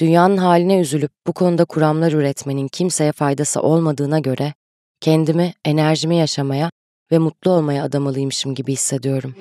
Dünyanın haline üzülüp bu konuda kuramlar üretmenin kimseye faydası olmadığına göre kendimi enerjimi yaşamaya ve mutlu olmaya adamalıymışım gibi hissediyorum.